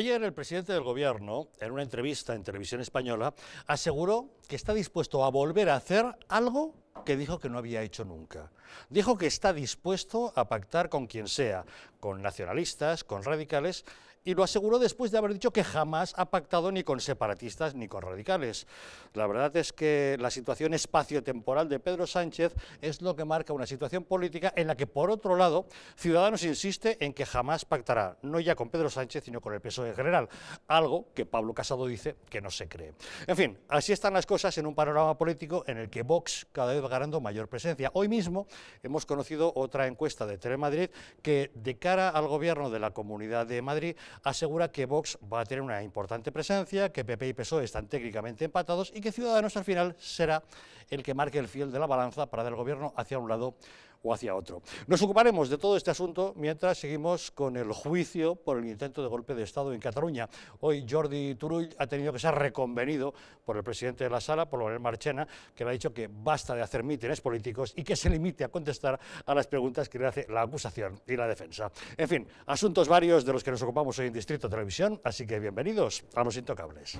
Ayer el presidente del gobierno, en una entrevista en televisión española, aseguró que está dispuesto a volver a hacer algo que dijo que no había hecho nunca. Dijo que está dispuesto a pactar con quien sea, con nacionalistas, con radicales, y lo aseguró después de haber dicho que jamás ha pactado ni con separatistas ni con radicales. La verdad es que la situación espaciotemporal de Pedro Sánchez es lo que marca una situación política en la que, por otro lado, Ciudadanos insiste en que jamás pactará, no ya con Pedro Sánchez, sino con el PSOE en general, algo que Pablo Casado dice que no se cree. En fin, así están las cosas en un panorama político en el que Vox cada vez va ganando mayor presencia. Hoy mismo hemos conocido otra encuesta de Telemadrid que, de cara al gobierno de la Comunidad de Madrid, asegura que Vox va a tener una importante presencia, que PP y PSOE están técnicamente empatados y que Ciudadanos al final será el que marque el fiel de la balanza para dar el gobierno hacia un lado o hacia otro. Nos ocuparemos de todo este asunto mientras seguimos con el juicio por el intento de golpe de Estado en Cataluña. Hoy Jordi Turull ha tenido que ser reconvenido por el presidente de la sala, por Lorel Marchena, que le ha dicho que basta de hacer mítines políticos y que se limite a contestar a las preguntas que le hace la acusación y la defensa. En fin, asuntos varios de los que nos ocupamos hoy en Distrito Televisión, así que bienvenidos a Los Intocables.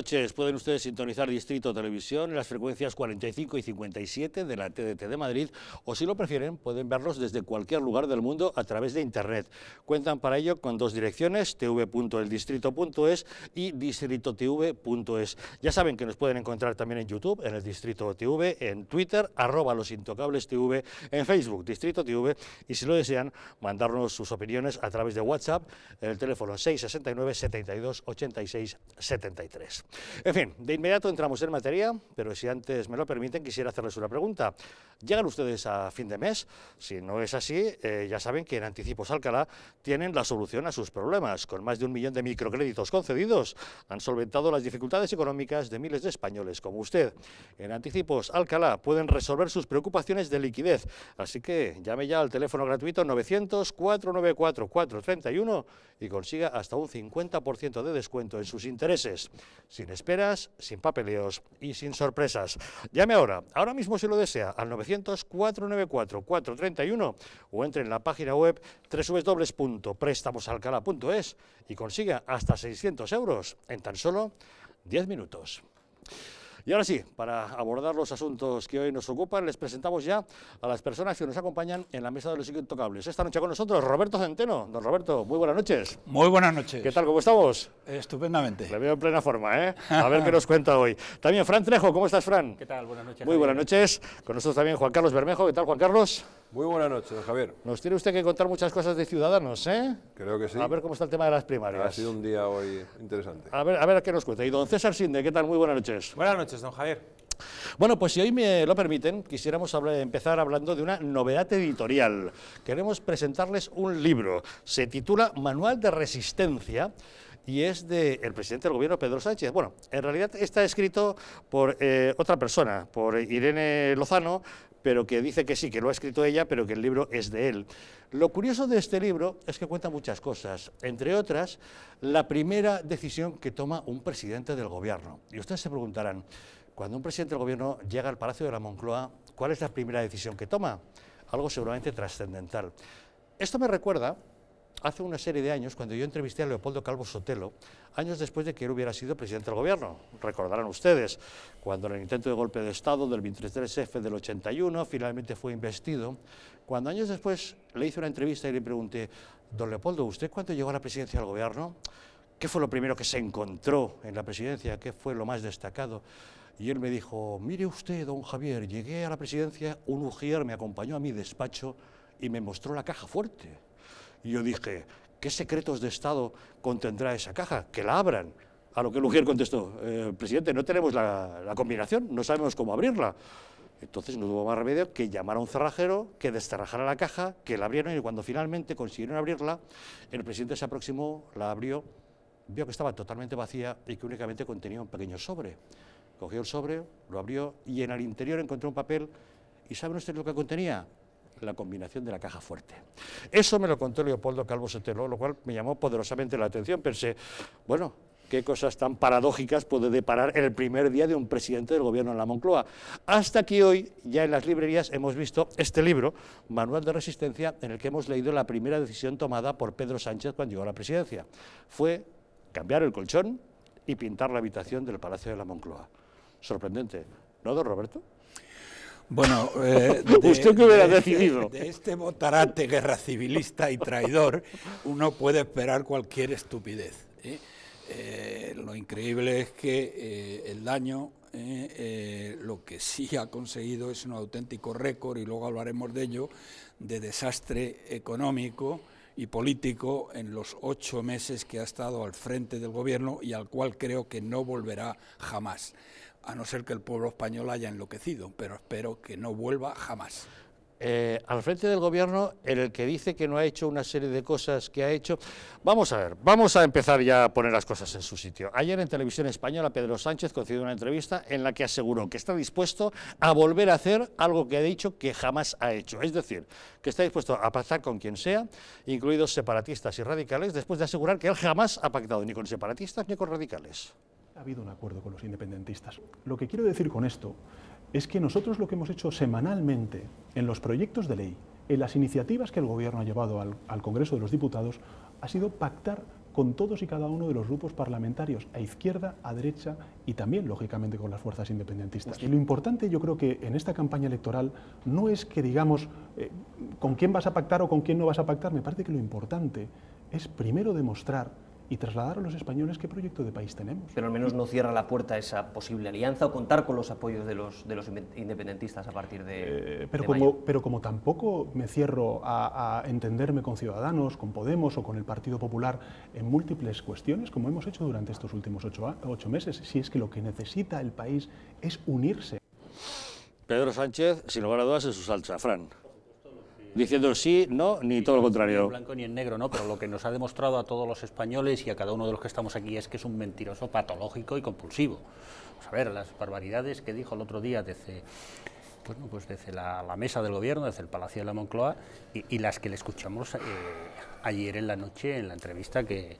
noches. Pueden ustedes sintonizar Distrito Televisión en las frecuencias 45 y 57 de la TDT de Madrid o si lo prefieren pueden verlos desde cualquier lugar del mundo a través de Internet. Cuentan para ello con dos direcciones, tv.eldistrito.es y distritotv.es. Ya saben que nos pueden encontrar también en YouTube, en el Distrito TV, en Twitter, arroba los intocables TV, en Facebook, Distrito TV y si lo desean mandarnos sus opiniones a través de WhatsApp, en el teléfono 669 72 86 73. En fin, de inmediato entramos en materia, pero si antes me lo permiten, quisiera hacerles una pregunta. ¿Llegan ustedes a fin de mes? Si no es así, eh, ya saben que en Anticipos Alcalá tienen la solución a sus problemas. Con más de un millón de microcréditos concedidos, han solventado las dificultades económicas de miles de españoles como usted. En Anticipos Alcalá pueden resolver sus preocupaciones de liquidez, así que llame ya al teléfono gratuito 900-494-431 y consiga hasta un 50% de descuento en sus intereses sin esperas, sin papeleos y sin sorpresas. Llame ahora, ahora mismo si lo desea, al 900-494-431 o entre en la página web www.préstamosalcala.es y consiga hasta 600 euros en tan solo 10 minutos. Y ahora sí, para abordar los asuntos que hoy nos ocupan, les presentamos ya a las personas que nos acompañan en la mesa de los intocables. Esta noche con nosotros Roberto Centeno. Don Roberto, muy buenas noches. Muy buenas noches. ¿Qué tal? ¿Cómo estamos? Estupendamente. Le veo en plena forma, ¿eh? A ver qué nos cuenta hoy. También Fran Trejo, ¿cómo estás, Fran? ¿Qué tal? Buenas noches. Muy buenas noches. Con nosotros también Juan Carlos Bermejo. ¿Qué tal, Juan Carlos? Muy buenas noches, don Javier. Nos tiene usted que contar muchas cosas de Ciudadanos, ¿eh? Creo que sí. A ver cómo está el tema de las primarias. Ha sido un día hoy interesante. A ver, a qué nos cuenta. Y don César Sinde, ¿qué tal? Muy buenas noches. Buenas noches, don Javier. Bueno, pues si hoy me lo permiten, quisiéramos empezar hablando de una novedad editorial. Queremos presentarles un libro. Se titula Manual de Resistencia y es del presidente del gobierno, Pedro Sánchez. Bueno, en realidad está escrito por eh, otra persona, por Irene Lozano, pero que dice que sí, que lo ha escrito ella, pero que el libro es de él. Lo curioso de este libro es que cuenta muchas cosas, entre otras, la primera decisión que toma un presidente del gobierno. Y ustedes se preguntarán, cuando un presidente del gobierno llega al Palacio de la Moncloa, ¿cuál es la primera decisión que toma? Algo seguramente trascendental. Esto me recuerda hace una serie de años, cuando yo entrevisté a Leopoldo Calvo Sotelo, años después de que él hubiera sido presidente del gobierno. Recordarán ustedes, cuando en el intento de golpe de Estado del 23F del 81 finalmente fue investido, cuando años después le hice una entrevista y le pregunté, don Leopoldo, ¿usted cuando llegó a la presidencia del gobierno? ¿Qué fue lo primero que se encontró en la presidencia? ¿Qué fue lo más destacado? Y él me dijo, mire usted, don Javier, llegué a la presidencia, un ujier me acompañó a mi despacho y me mostró la caja fuerte. Y yo dije, ¿qué secretos de Estado contendrá esa caja? Que la abran. A lo que el Lugier contestó, eh, presidente, no tenemos la, la, combinación, no sabemos cómo abrirla. Entonces no tuvo más remedio que llamar a un cerrajero, que desterrajara la caja, que la abrieron y cuando finalmente consiguieron abrirla, el presidente se aproximó, la abrió, vio que estaba totalmente vacía y que únicamente contenía un pequeño sobre. Cogió el sobre, lo abrió y en el interior encontró un papel y ¿saben ustedes lo que contenía? la combinación de la caja fuerte. Eso me lo contó Leopoldo Calvo Sotelo, lo cual me llamó poderosamente la atención. Pensé, bueno, qué cosas tan paradójicas puede deparar el primer día de un presidente del gobierno en la Moncloa. Hasta aquí hoy, ya en las librerías, hemos visto este libro, Manual de Resistencia, en el que hemos leído la primera decisión tomada por Pedro Sánchez cuando llegó a la presidencia. Fue cambiar el colchón y pintar la habitación del Palacio de la Moncloa. Sorprendente, ¿no, don Roberto? Bueno, eh, de, Este, botarate guerra civilista y traidor, uno puede esperar cualquier estupidez. ¿eh? Eh, lo increíble es que el daño lo que sí ha conseguido es un auténtico récord, y luego hablaremos de ello, de desastre económico y político en los ocho meses que ha estado al frente del gobierno y al cual creo que no volverá jamás a no ser que el pueblo español haya enloquecido, pero espero que no vuelva jamás. Eh, al frente del gobierno, el que dice que no ha hecho una serie de cosas que ha hecho. Vamos a ver, vamos a empezar ya a poner las cosas en su sitio. Ayer en Televisión Española, Pedro Sánchez concedió una entrevista en la que aseguró que está dispuesto a volver a hacer algo que ha dicho que jamás ha hecho. Es decir, que está dispuesto a pactar con quien sea, incluidos separatistas y radicales, después de asegurar que él jamás ha pactado ni con separatistas ni con radicales ha habido un acuerdo con los independentistas. Lo que quiero decir con esto es que nosotros lo que hemos hecho semanalmente en los proyectos de ley, en las iniciativas que el Gobierno ha llevado al, Congreso de los Diputados, ha sido pactar con todos y cada uno de los grupos parlamentarios, a izquierda, a derecha y también, lógicamente, con las fuerzas independentistas. Y lo importante, yo creo que en esta campaña electoral no es que digamos eh, con quién vas a pactar o con quién no vas a pactar, me parece que lo importante es primero demostrar y trasladar a los españoles qué proyecto de país tenemos. Pero al menos no cierra la puerta esa posible alianza o contar con los apoyos de los, independentistas a partir de... Eh, pero, como, pero como tampoco me cierro a, entenderme con Ciudadanos, con Podemos o con el Partido Popular en múltiples cuestiones, como hemos hecho durante estos últimos ocho, meses, si es que lo que necesita el país es unirse. Pedro Sánchez, sin lugar a dudas, es su salsa, diciendo sí, no, ni todo lo contrario. Ni en blanco ni en negro, ¿no? Pero lo que nos ha demostrado a todos los españoles y a cada uno de los que estamos aquí es que es un mentiroso patológico y compulsivo. Vamos a ver, las barbaridades que dijo el otro día desde, pues desde la, mesa del gobierno, desde el Palacio de la Moncloa, y, las que le escuchamos eh, ayer en la noche en la entrevista que,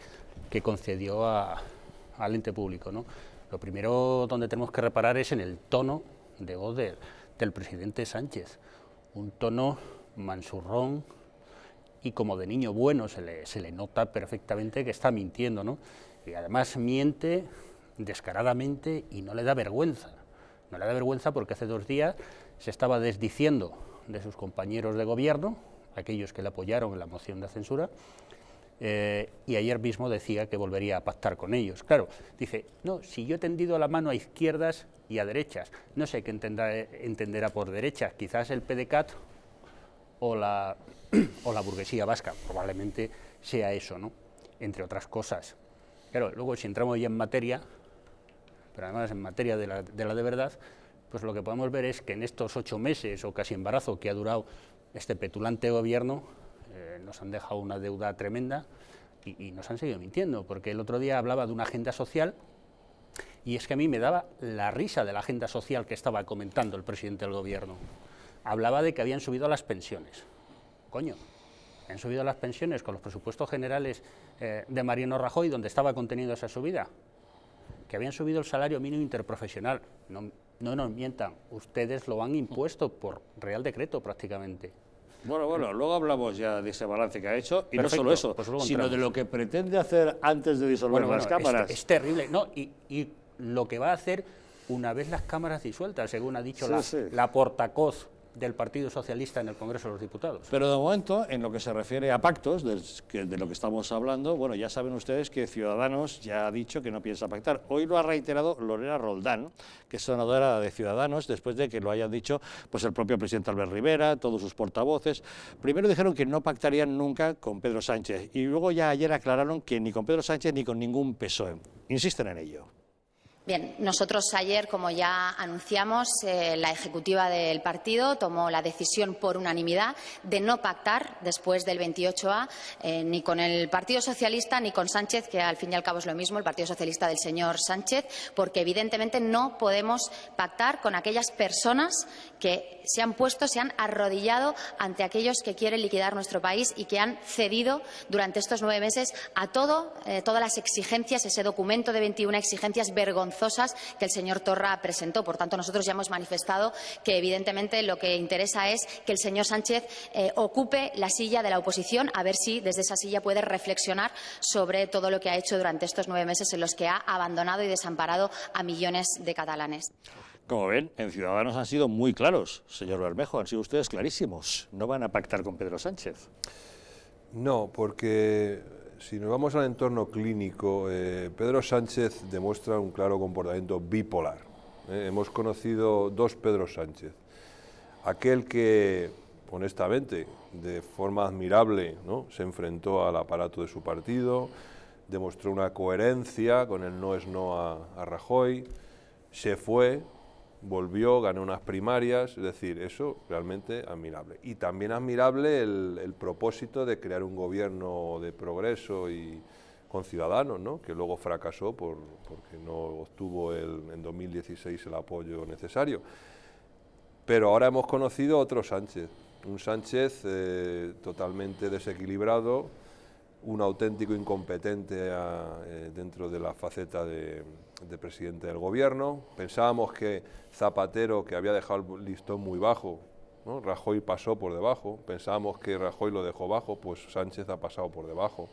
que concedió al ente público, ¿no? Lo primero donde tenemos que reparar es en el tono de voz del presidente Sánchez, un tono mansurrón, y como de niño bueno se le, se le nota perfectamente que está mintiendo, ¿no? Y además miente descaradamente y no le da vergüenza. No le da vergüenza porque hace dos días se estaba desdiciendo de sus compañeros de gobierno, aquellos que le apoyaron en la moción de censura, eh, y ayer mismo decía que volvería a pactar con ellos. Claro, dice, no, si yo he tendido la mano a izquierdas y a derechas, no sé qué entenderá, entenderá por derechas, quizás el PDCAT o la, o la burguesía vasca, probablemente sea eso, ¿no? entre otras cosas. Pero luego si entramos ya en materia, pero además en materia de la, de verdad, pues lo que podemos ver es que en estos ocho meses o casi embarazo que ha durado este petulante gobierno, eh, nos han dejado una deuda tremenda y, nos han seguido mintiendo, porque el otro día hablaba de una agenda social y es que a mí me daba la risa de la agenda social que estaba comentando el presidente del gobierno hablaba de que habían subido las pensiones. Coño, han subido las pensiones con los presupuestos generales eh, de Mariano Rajoy, donde estaba contenido esa subida. Que habían subido el salario mínimo interprofesional. No, no nos mientan, ustedes lo han impuesto por real decreto prácticamente. Bueno, bueno, luego hablamos ya de ese balance que ha hecho, y no solo eso, pues sino de lo que pretende hacer antes de disolver las cámaras. Es, terrible, ¿no? Y, lo que va a hacer una vez las cámaras disueltas, según ha dicho la, la portacoz del Partido Socialista en el Congreso de los Diputados. Pero de momento, en lo que se refiere a pactos, de, lo que estamos hablando, bueno, ya saben ustedes que Ciudadanos ya ha dicho que no piensa pactar. Hoy lo ha reiterado Lorena Roldán, que es senadora de Ciudadanos, después de que lo hayan dicho pues, el propio presidente Albert Rivera, todos sus portavoces. Primero dijeron que no pactarían nunca con Pedro Sánchez y luego ya ayer aclararon que ni con Pedro Sánchez ni con ningún PSOE. Insisten en ello. Bien, nosotros ayer, como ya anunciamos, eh, la ejecutiva del partido tomó la decisión por unanimidad de no pactar después del 28A eh, ni con el Partido Socialista ni con Sánchez, que al fin y al cabo es lo mismo, el Partido Socialista del señor Sánchez, porque evidentemente no podemos pactar con aquellas personas que se han puesto, se han arrodillado ante aquellos que quieren liquidar nuestro país y que han cedido durante estos nueve meses a todo, eh, todas las exigencias, ese documento de 21 exigencias vergonzosas que el señor Torra presentó. Por tanto, nosotros ya hemos manifestado que, evidentemente, lo que interesa es que el señor Sánchez eh, ocupe la silla de la oposición, a ver si desde esa silla puede reflexionar sobre todo lo que ha hecho durante estos nueve meses en los que ha abandonado y desamparado a millones de catalanes. Como ven, en Ciudadanos han sido muy claros, señor Bermejo, han sido ustedes clarísimos. No van a pactar con Pedro Sánchez. No, porque si nos vamos al entorno clínico, eh, Pedro Sánchez demuestra un claro comportamiento bipolar. ¿eh? hemos conocido dos Pedro Sánchez. Aquel que, honestamente, de forma admirable, ¿no? se enfrentó al aparato de su partido, demostró una coherencia con el no es no a Rajoy, se fue, volvió, ganó unas primarias, es decir, eso realmente admirable. Y también admirable el, propósito de crear un gobierno de progreso y con Ciudadanos, ¿no? que luego fracasó porque no obtuvo el, en 2016 el apoyo necesario. Pero ahora hemos conocido otro Sánchez, un Sánchez eh, totalmente desequilibrado, un auténtico incompetente ah, eh, dentro de la faceta de, de presidente del gobierno. Pensábamos que Zapatero, que había dejado el listón muy bajo, Rajoy pasó por debajo. Pensábamos que Rajoy lo dejó bajo, pues Sánchez ha pasado por debajo.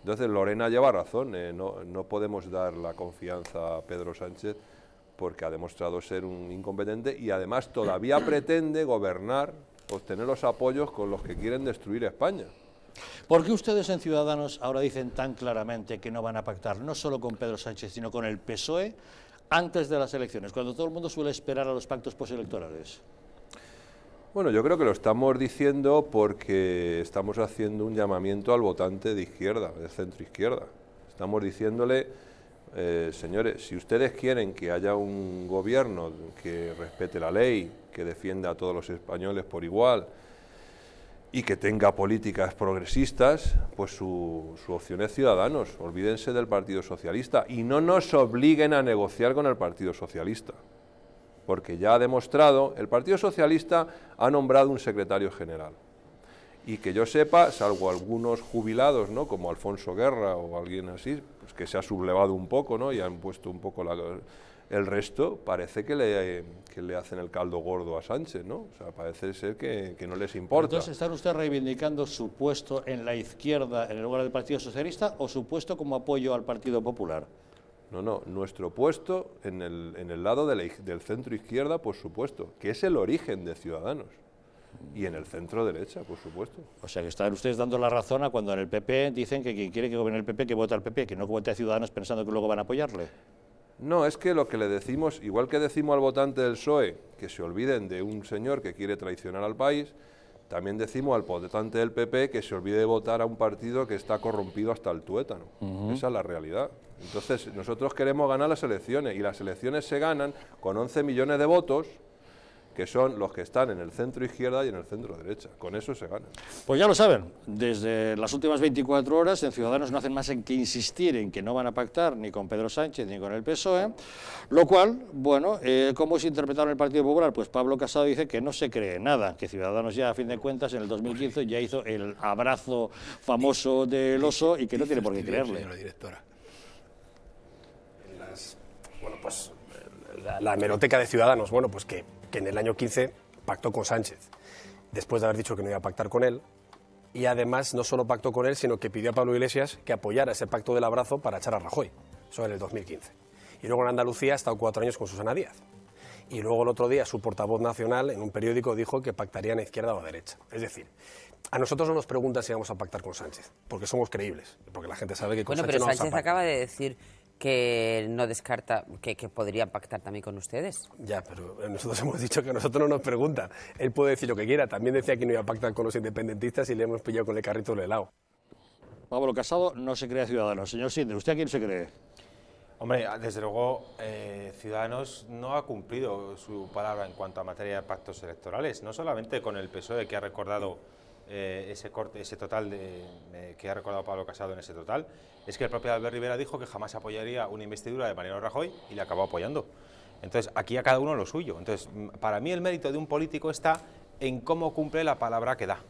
Entonces Lorena lleva razón, ¿eh? no, no podemos dar la confianza a Pedro Sánchez porque ha demostrado ser un incompetente y además todavía pretende gobernar, obtener los apoyos con los que quieren destruir España. ¿Por qué ustedes en Ciudadanos ahora dicen tan claramente que no van a pactar no solo con Pedro Sánchez, sino con el PSOE antes de las elecciones, cuando todo el mundo suele esperar a los pactos postelectorales? Bueno, yo creo que lo estamos diciendo porque estamos haciendo un llamamiento al votante de izquierda, de centro izquierda. Estamos diciéndole, eh, señores, si ustedes quieren que haya un gobierno que respete la ley, que defienda a todos los españoles por igual, y que tenga políticas progresistas, pues su, su, opción es Ciudadanos. Olvídense del Partido Socialista y no nos obliguen a negociar con el Partido Socialista. Porque ya ha demostrado, el Partido Socialista ha nombrado un secretario general. Y que yo sepa, salvo algunos jubilados, ¿no? como Alfonso Guerra o alguien así, pues que se ha sublevado un poco ¿no? y han puesto un poco la, el resto parece que le, hacen el caldo gordo a Sánchez, ¿no? O sea, parece ser que, no les importa. Entonces, ¿están ustedes reivindicando su puesto en la izquierda en el lugar del Partido Socialista o su puesto como apoyo al Partido Popular? No, no, nuestro puesto en el, en el lado de del centro izquierda, por supuesto, que es el origen de Ciudadanos. Y en el centro derecha, por supuesto. O sea, que están ustedes dando la razón a cuando en el PP dicen que quien quiere que gobierne el PP, que vote al PP, que no vote a Ciudadanos pensando que luego van a apoyarle. No, es que lo que le decimos, igual que decimos al votante del PSOE que se olviden de un señor que quiere traicionar al país, también decimos al votante del PP que se olvide de votar a un partido que está corrompido hasta el tuétano. Esa es la realidad. Entonces, nosotros queremos ganar las elecciones y las elecciones se ganan con 11 millones de votos que son los que están en el centro izquierda y en el centro derecha. Con eso se gana. Pues ya lo saben, desde las últimas 24 horas en Ciudadanos no hacen más en que insistir en que no van a pactar ni con Pedro Sánchez ni con el PSOE, lo cual, bueno, eh, ¿cómo se interpretaron el Partido Popular? Pues Pablo Casado dice que no se cree nada, que Ciudadanos ya a fin de cuentas en el 2015 ya hizo el abrazo famoso del oso y que no tiene por qué creerle. Señora directora. bueno, pues la, la hemeroteca de Ciudadanos, bueno, pues que que en el año 15 pactó con Sánchez, después de haber dicho que no iba a pactar con él, y además no solo pactó con él, sino que pidió a Pablo Iglesias que apoyara ese pacto del abrazo para echar a Rajoy, en el 2015. Y luego en Andalucía ha estado cuatro años con Susana Díaz. Y luego el otro día su portavoz nacional en un periódico dijo que pactarían a izquierda o a derecha. Es decir, a nosotros no nos preguntan si vamos a pactar con Sánchez, porque somos creíbles, porque la gente sabe que con bueno, Sánchez pero no Sánchez vamos a acaba de decir que no descarta que, que, podría pactar también con ustedes. Ya, pero nosotros hemos dicho que a nosotros no nos pregunta. Él puede decir lo que quiera. También decía que no iba a pactar con los independentistas y le hemos pillado con el carrito del helado. Pablo Casado no se cree ciudadano. Señor Sindre, ¿usted a quién se cree? Hombre, desde luego, eh, Ciudadanos no ha cumplido su palabra en cuanto a materia de pactos electorales, no solamente con el PSOE que ha recordado eh, ese corte, ese total eh, que ha recordado Pablo Casado en ese total, es que el propio Albert Rivera dijo que jamás apoyaría una investidura de Mariano Rajoy y le acabó apoyando. Entonces, aquí a cada uno lo suyo. Entonces, mm, para mí el mérito de un político está en cómo cumple la palabra que da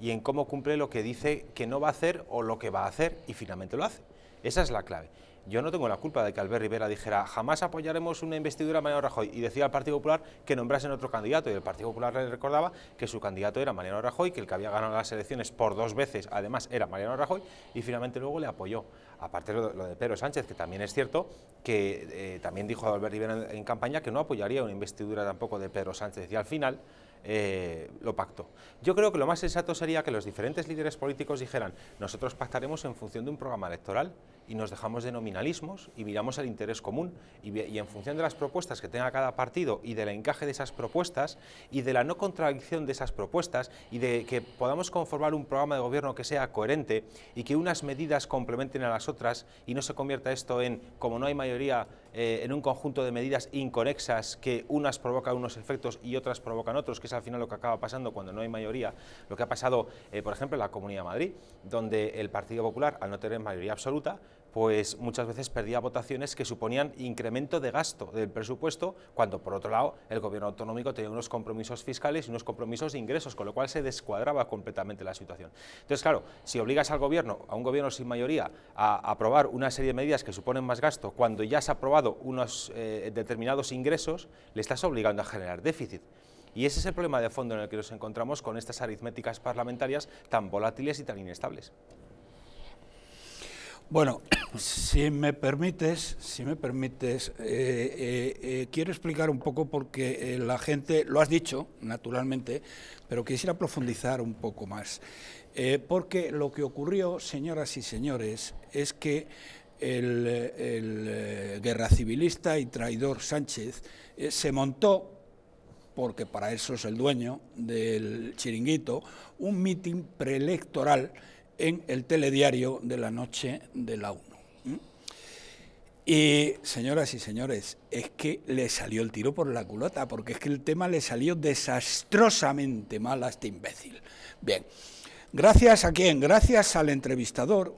y en cómo cumple lo que dice que no va a hacer o lo que va a hacer y finalmente lo hace. Esa es la clave yo no tengo la culpa de que Albert Rivera dijera jamás apoyaremos una investidura a Mariano Rajoy y decía al Partido Popular que nombrasen otro candidato y el Partido Popular le recordaba que su candidato era Mariano Rajoy, que el que había ganado las elecciones por dos veces además era Mariano Rajoy y finalmente luego le apoyó. Aparte lo, de Pedro Sánchez, que también es cierto que eh, también dijo Albert Rivera en, campaña que no apoyaría una investidura tampoco de Pedro Sánchez y al final eh, lo pactó. Yo creo que lo más exacto sería que los diferentes líderes políticos dijeran nosotros pactaremos en función de un programa electoral y nos dejamos de nominalismos y miramos el interés común y, en función de las propuestas que tenga cada partido y del encaje de esas propuestas y de la no contradicción de esas propuestas y de que podamos conformar un programa de gobierno que sea coherente y que unas medidas complementen a las otras y no se convierta esto en, como no hay mayoría, eh, en un conjunto de medidas inconexas que unas provocan unos efectos y otras provocan otros, que es al final lo que acaba pasando cuando no hay mayoría, lo que ha pasado, eh, por ejemplo, en la Comunidad de Madrid, donde el Partido Popular, al no tener mayoría absoluta, pues muchas veces perdía votaciones que suponían incremento de gasto del presupuesto, cuando por otro lado el gobierno autonómico tenía unos compromisos fiscales y unos compromisos de ingresos, con lo cual se descuadraba completamente la situación. Entonces, claro, si obligas al gobierno, a un gobierno sin mayoría, a aprobar una serie de medidas que suponen más gasto, cuando ya se aprobado unos eh, determinados ingresos, le estás obligando a generar déficit. Y ese es el problema de fondo en el que nos encontramos con estas aritméticas parlamentarias tan volátiles y tan inestables. Bueno, si me permites, si me permites, eh, eh, eh, quiero explicar un poco porque la gente, lo has dicho, naturalmente, pero quisiera profundizar un poco más. porque lo que ocurrió, señoras y señores, es que el, el guerra civilista y traidor Sánchez se montó porque para eso es el dueño del chiringuito, un mitin preelectoral en el telediario de la noche de la 1. Y señoras y señores, es que le salió el tiro por la culata, porque es que el tema le salió desastrosamente mal a este imbécil. Bien, gracias a quién? Gracias al entrevistador,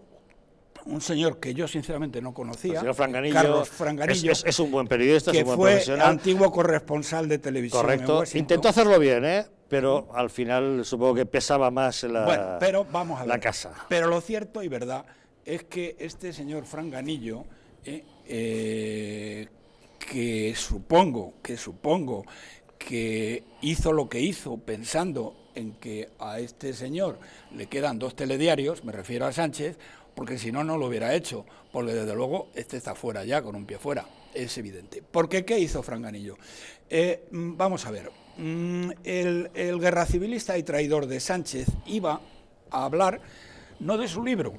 un señor que yo sinceramente no conocía, Carlos Franganillo, es, es, un buen periodista, que un fue antiguo corresponsal de televisión. Correcto. Intentó hacerlo bien, ¿eh? pero al final supongo que pesaba más la, casa. Pero lo cierto y verdad es que este señor Franganillo, eh, eh, que supongo, que supongo que hizo lo que hizo pensando en que a este señor le quedan dos telediarios, me refiero a Sánchez, porque si no, no lo hubiera hecho, porque desde luego este está fuera ya, con un pie fuera, es evidente. Porque ¿qué hizo Franganillo? Eh, mm, vamos a ver, Mm, el, el guerra civilista y traidor de Sánchez iba a hablar no de su libro,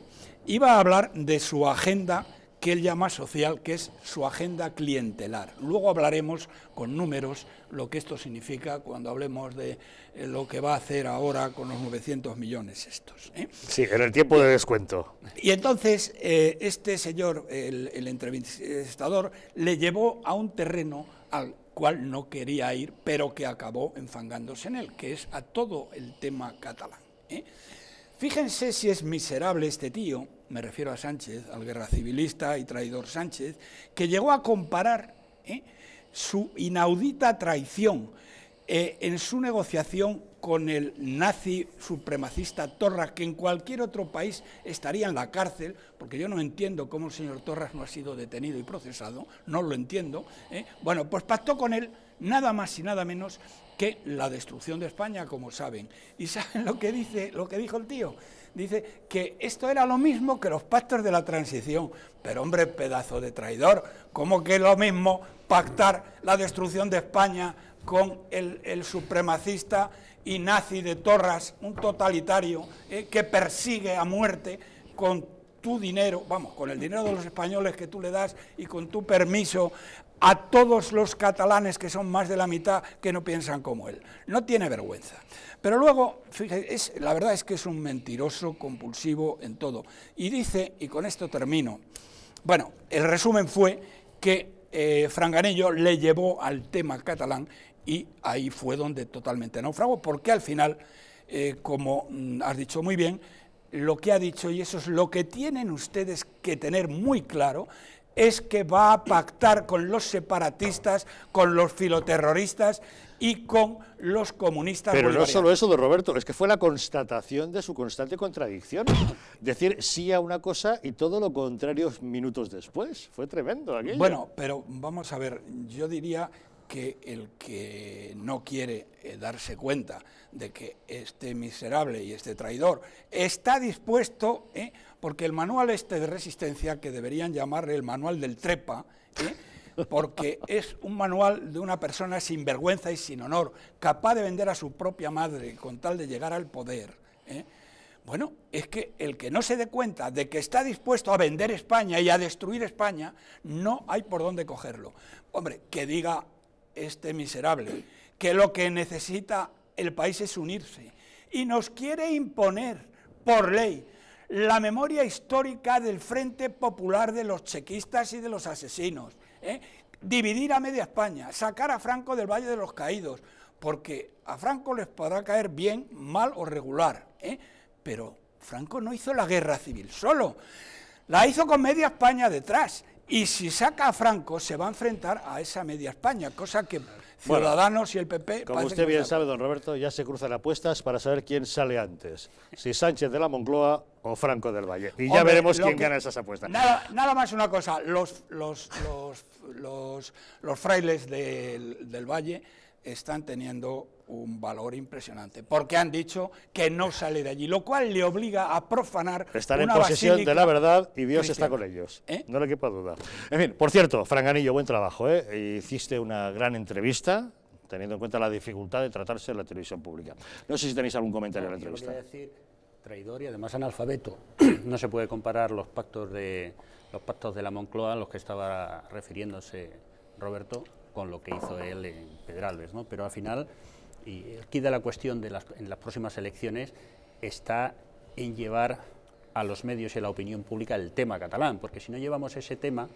iba a hablar de su agenda que él llama social, que es su agenda clientelar. Luego hablaremos con números lo que esto significa cuando hablemos de eh, lo que va a hacer ahora con los 900 millones estos. ¿eh? Sí, en el tiempo de descuento. Y entonces eh, este señor, el, el entrevistador, le llevó a un terreno al cual no quería ir, pero que acabó enfangándose en él, que es a todo el tema catalán. ¿eh? Fíjense si es miserable este tío, me refiero a Sánchez, al guerra civilista y traidor Sánchez, que llegó a comparar ¿eh? su inaudita traición eh, en su negociación con el nazi supremacista Torras, que en cualquier otro país estaría en la cárcel, porque yo no entiendo cómo el señor Torras no ha sido detenido y procesado, no lo entiendo. ¿eh? Bueno, pues pactó con él nada más y nada menos que la destrucción de España, como saben. ¿Y saben lo que, dice, lo que dijo el tío? Dice que esto era lo mismo que los pactos de la transición. Pero hombre, pedazo de traidor, ¿cómo que lo mismo pactar la destrucción de España con el, supremacista y nazi de Torras, un totalitario eh, que persigue a muerte con tu dinero, vamos, con el dinero de los españoles que tú le das y con tu permiso a todos los catalanes que son más de la mitad que no piensan como él. No tiene vergüenza. Pero luego, fíjate, la verdad es que es un mentiroso compulsivo en todo. Y dice, y con esto termino, bueno, el resumen fue que eh, le llevó al tema catalán y ahí fue donde totalmente naufragó, porque al final, eh, como mm, has dicho muy bien, lo que ha dicho, y eso es lo que tienen ustedes que tener muy claro, es que va a pactar con los separatistas, con los filoterroristas y con los comunistas. Pero no solo eso, de Roberto, es que fue la constatación de su constante contradicción. Decir sí a una cosa y todo lo contrario minutos después. Fue tremendo aquello. Bueno, pero vamos a ver, yo diría que el que no quiere eh, darse cuenta de que este miserable y este traidor está dispuesto, ¿eh? porque el manual este de resistencia, que deberían llamarle el manual del trepa, ¿eh? porque es un manual de una persona sin vergüenza y sin honor, capaz de vender a su propia madre con tal de llegar al poder. Bueno, es que el que no se dé cuenta de que está dispuesto a vender España y a destruir España, no hay por dónde cogerlo. Hombre, que diga este miserable, que lo que necesita el país es unirse y nos quiere imponer por ley la memoria histórica del Frente Popular de los chequistas y de los asesinos, ¿eh? dividir a media España, sacar a Franco del Valle de los Caídos, porque a Franco les podrá caer bien, mal o regular, ¿eh? pero Franco no hizo la guerra civil solo, la hizo con media España detrás y si saca a Franco, se va a enfrentar a esa media España, cosa que Ciudadanos y el PP... Como usted bien sabe, don Roberto, ya se cruzan apuestas para saber quién sale antes, si Sánchez de la Moncloa o Franco del Valle. Y ya veremos quién gana esas apuestas. Nada, más una cosa, los, los, los, los frailes del, del Valle están teniendo un valor impresionante, porque han dicho que no sale de allí, lo cual le obliga a profanar. Están en posesión de la verdad y Dios está con ellos. ¿Eh? No le quepa duda. En fin, por cierto, Franganillo, buen trabajo. ¿eh? Hiciste una gran entrevista, teniendo en cuenta la dificultad de tratarse de la televisión pública. No sé si tenéis algún comentario en la entrevista. traidor y además analfabeto. no se puede comparar los pactos de los pactos de la Moncloa, a los que estaba refiriéndose Roberto, con lo que hizo él en Pedralbes, ¿no? Pero al final y aquí de la cuestión de las, en las próximas elecciones está en llevar a los medios y a la opinión pública el tema catalán, porque si no llevamos ese tema,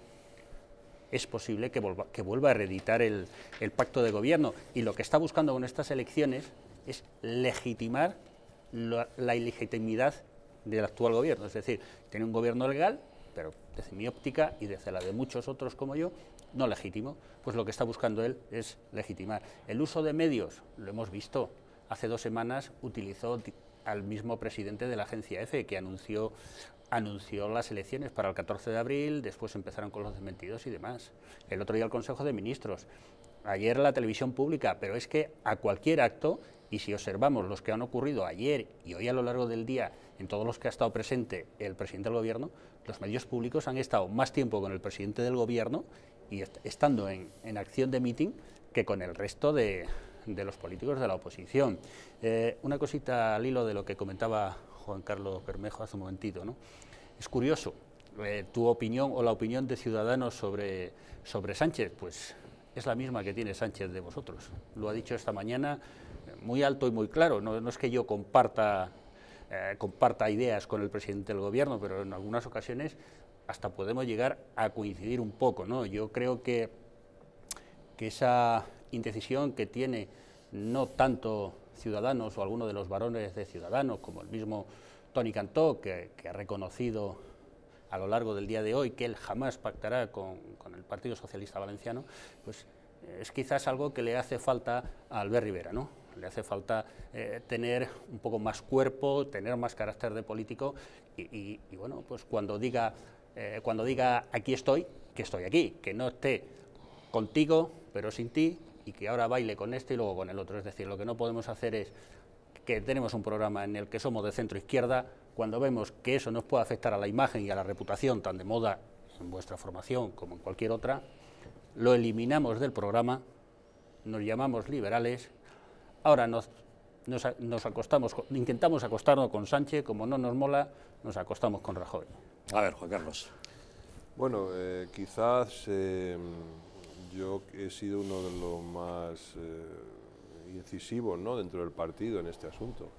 es posible que, vuelva a reeditar el, el, pacto de gobierno. Y lo que está buscando con estas elecciones es legitimar la, la ilegitimidad del actual gobierno. Es decir, tiene un gobierno legal, pero desde mi óptica y desde la de muchos otros como yo, no legítimo, pues lo que está buscando él es legitimar. El uso de medios, lo hemos visto, hace dos semanas utilizó al mismo presidente de la agencia EFE que anunció, anunció las elecciones para el 14 de abril, después empezaron con los desmentidos y demás. El otro día el Consejo de Ministros, ayer la televisión pública, pero es que a cualquier acto, y si observamos los que han ocurrido ayer y hoy a lo largo del día, en todos los que ha estado presente el presidente del Gobierno, los medios públicos han estado más tiempo con el presidente del Gobierno y estando en, en acción de meeting que con el resto de, los políticos de la oposición. Eh, una cosita al hilo de lo que comentaba Juan Carlos Bermejo hace un momentito. ¿no? Es curioso, eh, tu opinión o la opinión de Ciudadanos sobre, sobre Sánchez, pues es la misma que tiene Sánchez de vosotros. Lo ha dicho esta mañana eh, muy alto y muy claro. No, no es que yo comparta, comparta ideas con el presidente del gobierno, pero en algunas ocasiones hasta podemos llegar a coincidir un poco. ¿no? Yo creo que, que esa indecisión que tiene no tanto Ciudadanos o alguno de los varones de Ciudadanos, como el mismo Tony Cantó, que, ha reconocido a lo largo del día de hoy que él jamás pactará con, con el Partido Socialista Valenciano, pues eh, es quizás algo que le hace falta a Albert Rivera, ¿no? Le hace falta eh, tener un poco más cuerpo, tener más carácter de político y, y, bueno, pues cuando diga eh, cuando diga aquí estoy, que estoy aquí, que no esté contigo, pero sin ti, y que ahora baile con este y luego con el otro. Es decir, lo que no podemos hacer es que tenemos un programa en el que somos de centro izquierda, cuando vemos que eso nos puede afectar a la imagen y a la reputación tan de moda en vuestra formación como en cualquier otra, lo eliminamos del programa, nos llamamos liberales, ahora nos, acostamos, intentamos acostarnos con Sánchez, como no nos mola, nos acostamos con Rajoy. A ver, Juan Carlos. Bueno, eh, quizás eh, yo he sido uno de los más eh, incisivos ¿no? dentro del partido en este asunto.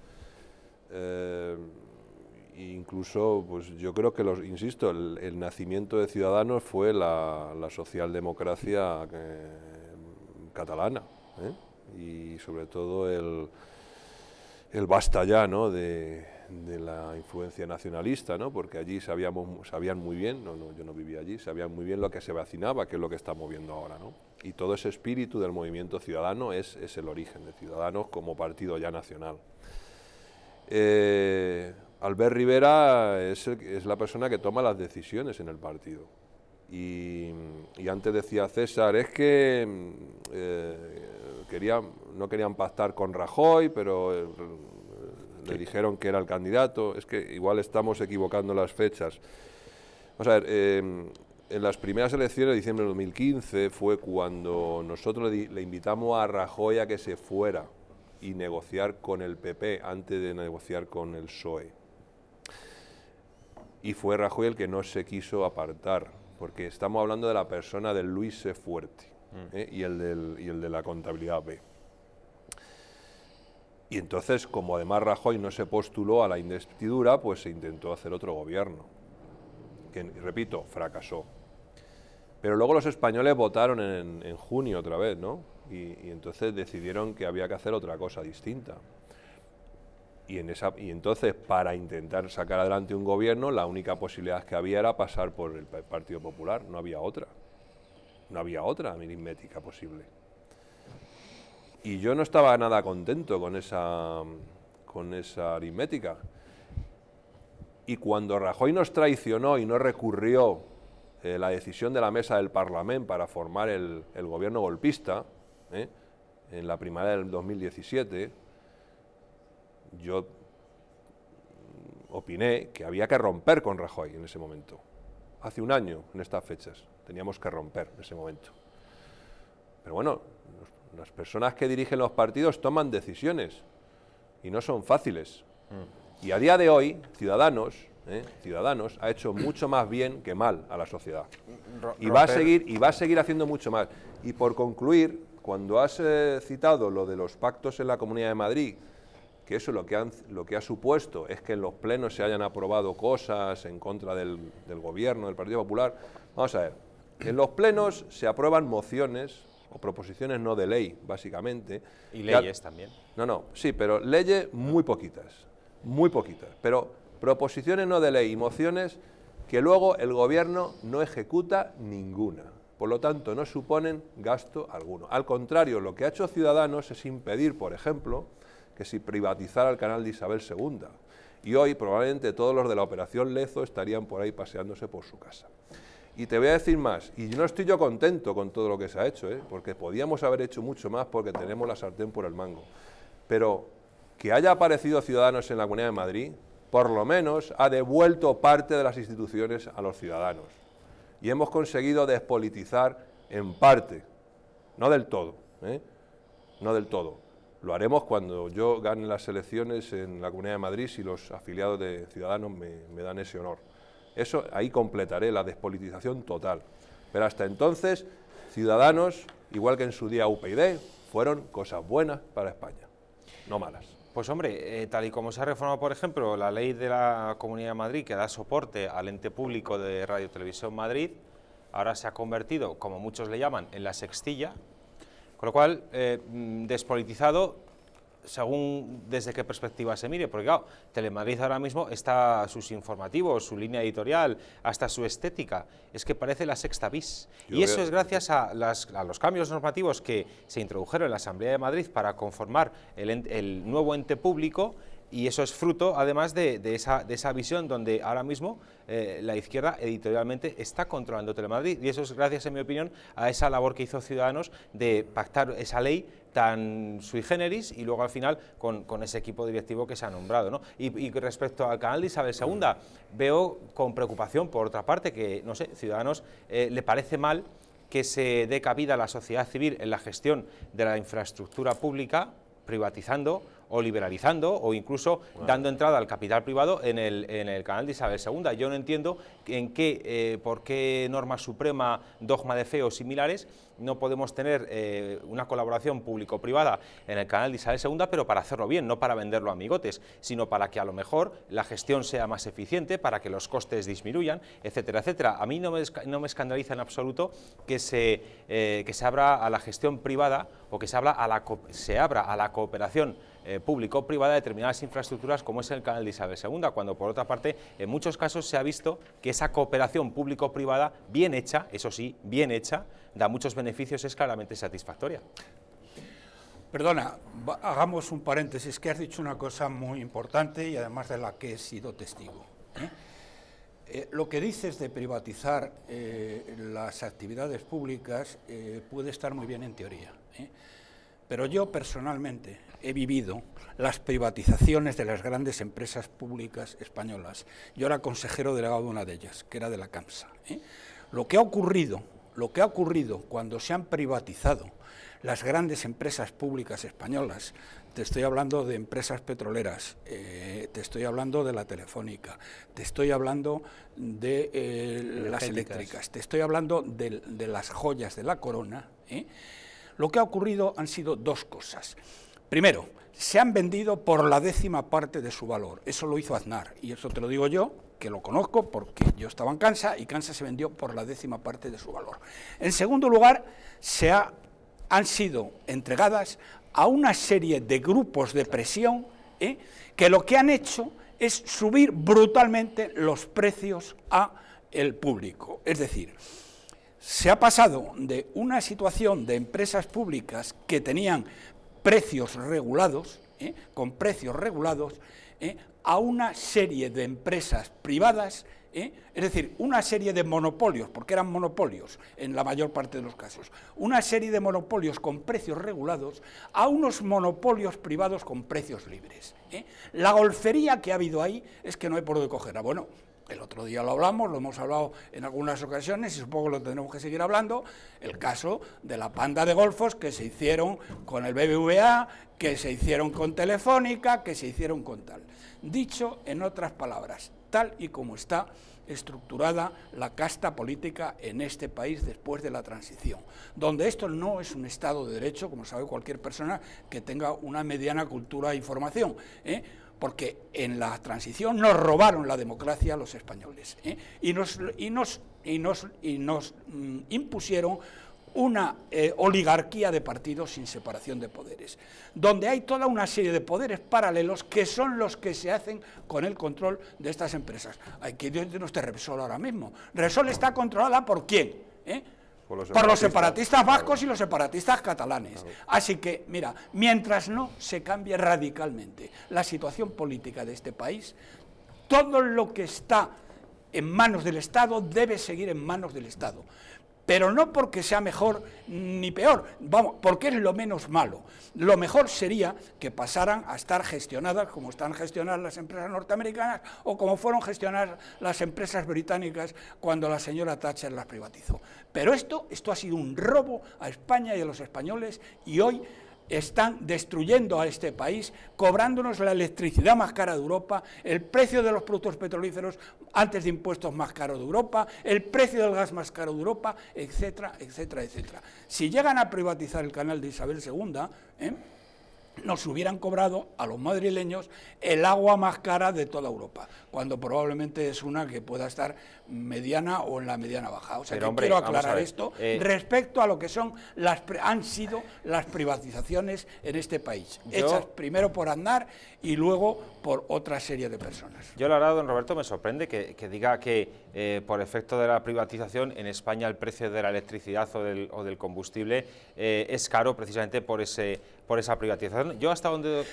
incluso, pues yo creo que, los, insisto, el, nacimiento de Ciudadanos fue la, socialdemocracia catalana. Y sobre todo el, el basta ya ¿no? de, de la influencia nacionalista, ¿no? porque allí sabíamos, sabían muy bien, no, yo no vivía allí, sabían muy bien lo que se vacinaba, que es lo que está moviendo ahora. ¿no? Y todo ese espíritu del movimiento ciudadano es, el origen de Ciudadanos como partido ya nacional. Eh, Albert Rivera es, la persona que toma las decisiones en el partido. Y, antes decía César, es que eh, no querían pactar con Rajoy, pero... Eh, le dijeron que era el candidato, es que igual estamos equivocando las fechas. Vamos a ver, em, en las primeras elecciones de diciembre de 2015 fue cuando nosotros le, invitamos a Rajoy a que se fuera y negociar con el PP antes de negociar con el PSOE. Y fue Rajoy el que no se quiso apartar, porque estamos hablando de la persona de Luis C. Fuerte mm. ¿eh? y, el del, y el de la contabilidad B. Y entonces, como además Rajoy no se postuló a la investidura, pues se intentó hacer otro gobierno, que, repito, fracasó. Pero luego los españoles votaron en, junio otra vez, ¿no? Y, entonces decidieron que había que hacer otra cosa distinta. Y, en esa, y entonces, para intentar sacar adelante un gobierno, la única posibilidad que había era pasar por el Partido Popular, no había otra. No había otra aritmética posible. Y yo no estaba nada contento con esa, con esa aritmética. Y cuando Rajoy nos traicionó y no recurrió eh, la decisión de la mesa del Parlamento para formar el, el gobierno golpista, eh, en la primavera del 2017, yo opiné que había que romper con Rajoy en ese momento. Hace un año, en estas fechas, teníamos que romper en ese momento. Pero bueno, las personas que dirigen los partidos toman decisiones y no son fáciles. Mm. Y a día de hoy, Ciudadanos, ¿eh? Ciudadanos ha hecho mucho más bien que mal a la sociedad. Y va a seguir, y va a seguir haciendo mucho más. Y por concluir, cuando has eh, citado lo de los pactos en la Comunidad de Madrid, que eso lo que, han, lo que ha supuesto es que en los plenos se hayan aprobado cosas en contra del, del gobierno, del Partido Popular. Vamos a ver, en los plenos se aprueban mociones o proposiciones no de ley, básicamente. Y leyes también. No, no, sí, pero leyes muy poquitas, muy poquitas. Pero proposiciones no de ley y mociones que luego el gobierno no ejecuta ninguna. Por lo tanto, no suponen gasto alguno. Al contrario, lo que ha hecho Ciudadanos es impedir, por ejemplo, que se privatizara el canal de Isabel II. Y hoy probablemente todos los de la operación Lezo estarían por ahí paseándose por su casa. Y te voy a decir más, y no estoy yo contento con todo lo que se ha hecho, ¿eh? porque podíamos haber hecho mucho más porque tenemos la sartén por el mango. Pero que haya aparecido Ciudadanos en la Comunidad de Madrid, por lo menos ha devuelto parte de las instituciones a los ciudadanos. Y hemos conseguido despolitizar en parte, no del todo, ¿eh? no del todo. Lo haremos cuando yo gane las elecciones en la Comunidad de Madrid si los afiliados de Ciudadanos me dan ese honor. Eso ahí completaré la despolitización total. Pero hasta entonces, Ciudadanos, igual que en su día UPyD, fueron cosas buenas para España, no malas. Pues hombre, eh, tal y como se ha reformado, por ejemplo, la ley de la Comunidad de Madrid que da soporte al ente público de Radio Televisión Madrid, ahora se ha convertido, como muchos le llaman, en la sextilla, con lo cual, eh, mm, despolitizado según desde qué perspectiva se mire, porque claro, Telemadrid ahora mismo está sus informativos, su línea editorial, hasta su estética, es que parece la sexta bis. y eso es gracias a, los cambios normativos que se introdujeron en la Asamblea de Madrid para conformar el, nuevo ente público y eso es fruto además de, esa, de esa, visión donde ahora mismo eh, la izquierda editorialmente está controlando Telemadrid y eso es gracias en mi opinión a esa labor que hizo Ciudadanos de pactar esa ley tan sui generis y luego al final con, ese equipo directivo que se ha nombrado. Y, respecto al canal de Isabel II, veo con preocupación, por otra parte, que, no sé, Ciudadanos eh, le parece mal que se dé cabida a la sociedad civil en la gestión de la infraestructura pública, privatizando o liberalizando o incluso dando entrada al capital privado en el, en el canal de Isabel II. Yo no entiendo en qué, eh, por qué norma suprema, dogma de fe o similares no podemos tener eh, una colaboración público-privada en el canal de Isabel II, pero para hacerlo bien, no para venderlo a amigotes, sino para que a lo mejor la gestión sea más eficiente, para que los costes disminuyan, etcétera, etcétera. A mí no me, escandaliza en absoluto que se, eh, que se abra a la gestión privada o que se, a la, se abra a la cooperación eh, público-privada de determinadas infraestructuras como es el canal de Isabel II, cuando por otra parte en muchos casos se ha visto que esa cooperación público-privada bien hecha, eso sí, bien hecha, da muchos beneficios, es claramente satisfactoria. Perdona, hagamos un paréntesis, que has dicho una cosa muy importante y además de la que he sido testigo. ¿eh? Eh, lo que dices de privatizar las actividades públicas puede estar muy bien en teoría, pero yo personalmente he vivido las privatizaciones de las grandes empresas públicas españolas. Yo era consejero delegado de una de ellas, que era de la CAMSA. ¿eh? Lo que ha ocurrido, lo que ha ocurrido cuando se han privatizado las grandes empresas públicas españolas, te estoy hablando de empresas petroleras, eh, te estoy hablando de la telefónica, te estoy hablando de eh, las eléctricas, te estoy hablando de, las joyas de la corona, lo que ha ocurrido han sido dos cosas. Primero, se han vendido por la décima parte de su valor. Eso lo hizo Aznar, y eso te lo digo yo, que lo conozco porque yo estaba en Kansas y Kansas se vendió por la décima parte de su valor. En segundo lugar, se han sido entregadas a una serie de grupos de presión ¿eh? que lo que han hecho es subir brutalmente los precios a el público. Es decir, se ha pasado de una situación de empresas públicas que tenían precios regulados, ¿eh? con precios regulados, ¿eh? a una serie de empresas privadas, ¿eh? es decir, una serie de monopolios, porque eran monopolios en la mayor parte de los casos, una serie de monopolios con precios regulados a unos monopolios privados con precios libres. La golfería que ha habido ahí es que no hay por dónde cogerla. Ah, bueno, el otro día lo hablamos, lo hemos hablado en algunas ocasiones y supongo que lo tenemos que seguir hablando, el caso de la panda de golfos que se hicieron con el BBVA, que se hicieron con Telefónica, que se hicieron con tal. Dicho en otras palabras, tal y como está estructurada la casta política en este país después de la transición, donde esto no es un Estado de Derecho, como sabe cualquier persona que tenga una mediana cultura e información. ¿eh? porque en la transición nos robaron la democracia a los españoles ¿eh? y nos, nos, y nos, mm, impusieron una eh, oligarquía de partidos sin separación de poderes, donde hay toda una serie de poderes paralelos que son los que se hacen con el control de estas empresas. Hay que Dios no este Repsol ahora mismo. ¿Resol está controlada por quién? ¿Eh? por los separatistas, vascos y los separatistas catalanes. Así que, mira, mientras no se cambie radicalmente la situación política de este país, todo lo que está en manos del Estado debe seguir en manos del Estado pero no porque sea mejor ni peor, vamos, porque es lo menos malo. Lo mejor sería que pasaran a estar gestionadas como están gestionadas las empresas norteamericanas o como fueron gestionadas las empresas británicas cuando la señora Thatcher las privatizó. Pero esto, esto ha sido un robo a España y a los españoles y hoy están destruyendo a este país, cobrándonos la electricidad más cara de Europa, el precio de los productos petrolíferos antes de impuestos más caro de Europa, el precio del gas más caro de Europa, etcétera, etcétera, etcétera. Si llegan a privatizar el canal de Isabel II, ¿eh? nos hubieran cobrado a los madrileños el agua más cara de toda Europa, cuando probablemente es una que pueda estar mediana o en la mediana baja. O sea, quiero aclarar esto eh, respecto a lo que son las han sido las privatizaciones en este país, hechas primero por Andar y luego por otra serie de personas. Yo la verdad, don Roberto, me sorprende que, diga que eh, por efecto de la privatización en España el precio de la electricidad o del, combustible eh, es caro precisamente por ese por esa privatización. Yo hasta donde,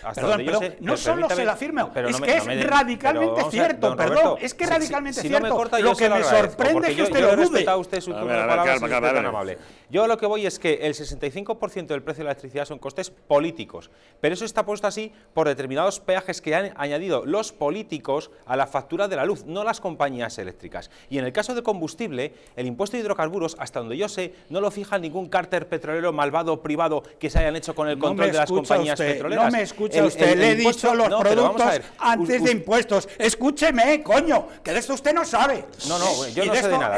No solo se la firma, es que es radicalmente cierto, perdón, es que es radicalmente cierto me sorprende que usted lo dude. A usted su ver, Yo lo que voy es que el 65% del precio de la electricidad son costes políticos, pero eso está puesto así por determinados peajes que han añadido los políticos a la factura de la luz, no las compañías eléctricas. Y en el caso de combustible, el impuesto de hidrocarburos, hasta donde yo sé, no lo fija ningún cárter petrolero malvado privado que se hayan hecho con el control de las compañías petroleras. No me escucha le he dicho los productos antes de impuestos. Escúcheme, coño, que de esto usted no sabe. No, no, yo no sé de nada.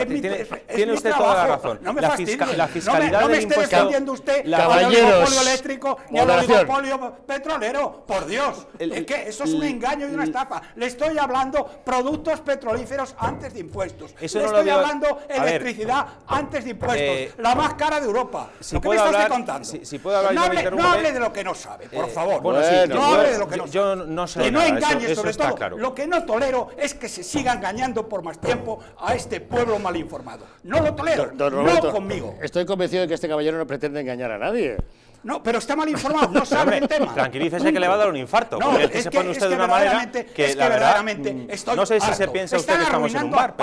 tiene, usted toda la razón. No me la, fisca la fiscalidad no me, no me esté defendiendo usted el oligopolio eléctrico ni el oligopolio petrolero. Por Dios, eso es un engaño y una estafa. Le estoy hablando productos petrolíferos antes de impuestos. Le estoy hablando electricidad antes de impuestos. Eh, la más cara de Europa. ¿Lo que me estás usted contando? Si, hablar, no, hable, no ¿eh? hable de lo que no sabe, por eh, favor. no hable de lo que no sabe. Yo no sé. Y no engañe, sobre todo. Lo que no tolero es que se siga engañando por más tiempo a este pueblo mal informado. No lo tolero, no conmigo. Estoy convencido de que este caballero no pretende engañar a nadie. No, pero está mal informado, no sabe el tema. Tranquilícese que le va a dar un infarto. No, porque es que, se pone usted de una manera que, es la mm, No sé si se piensa usted que estamos en un bar,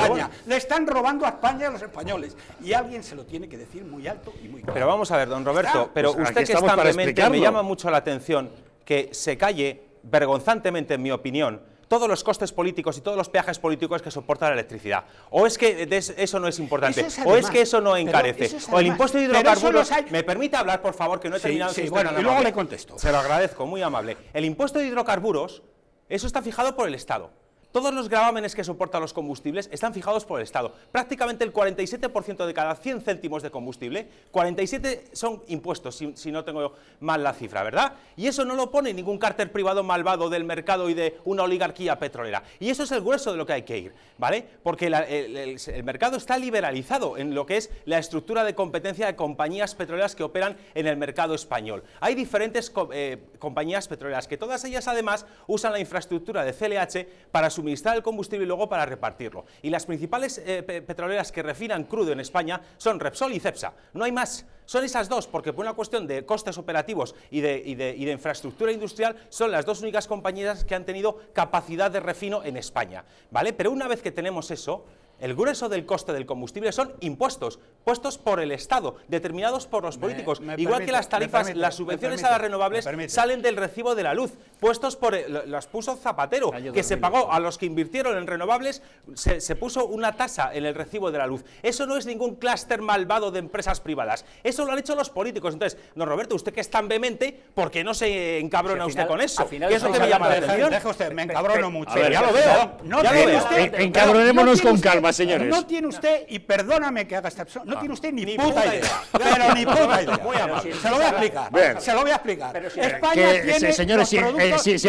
Le están robando a España a los españoles. Y alguien se lo tiene que decir muy alto y muy claro. Pero vamos a ver, don Roberto, pero pues usted que está tan me llama mucho la atención que se calle, vergonzantemente en mi opinión, todos los costes políticos y todos los peajes políticos que soporta la electricidad. O es que eso no es importante, o es que eso no encarece, o el impuesto de hidrocarburos... ¿Me permite hablar, por favor, que no he terminado? bueno, y luego le contesto. Se lo agradezco, muy amable. El impuesto de hidrocarburos, eso está fijado por el Estado. Todos los gravámenes que soportan los combustibles están fijados por el Estado. Prácticamente el 47% de cada 100 céntimos de combustible, 47 son impuestos, si, no tengo mal la cifra, ¿verdad? Y eso no lo pone ningún cárter privado malvado del mercado y de una oligarquía petrolera. Y eso es el grueso de lo que hay que ir, ¿vale? Porque el, mercado está liberalizado en lo que es la estructura de competencia de compañías petroleras que operan en el mercado español. Hay diferentes eh, compañías petroleras que todas ellas además usan la infraestructura de CLH para su suministrar el combustible y luego para repartirlo. Y las principales eh, petroleras que refinan crudo en España son Repsol y Cepsa. No hay más. Son esas dos, porque por una cuestión de costes operativos y de, y de, infraestructura industrial, son las dos únicas compañías que han tenido capacidad de refino en España. ¿vale? Pero una vez que tenemos eso, el grueso del coste del combustible son impuestos, puestos por el Estado, determinados por los políticos. Igual que las tarifas, las subvenciones a las renovables salen del recibo de la luz, puestos por eh, las puso Zapatero, que se pagó a los que invirtieron en renovables, se, puso una tasa en el recibo de la luz. Eso no es ningún clúster malvado de empresas privadas. Eso lo han hecho los políticos. Entonces, don Roberto, usted que es tan vehemente, ¿por qué no se encabrona usted con eso? es eso te me llama la atención? me encabrono mucho. ya lo veo. encabronémonos con calma. No tiene usted, y perdóname que haga esta no ah, tiene usted ni, puta, idea. Pero ni puta idea. Se lo voy a explicar. Se lo voy a explicar. Pero España que, tiene señores, si, eh, eh si,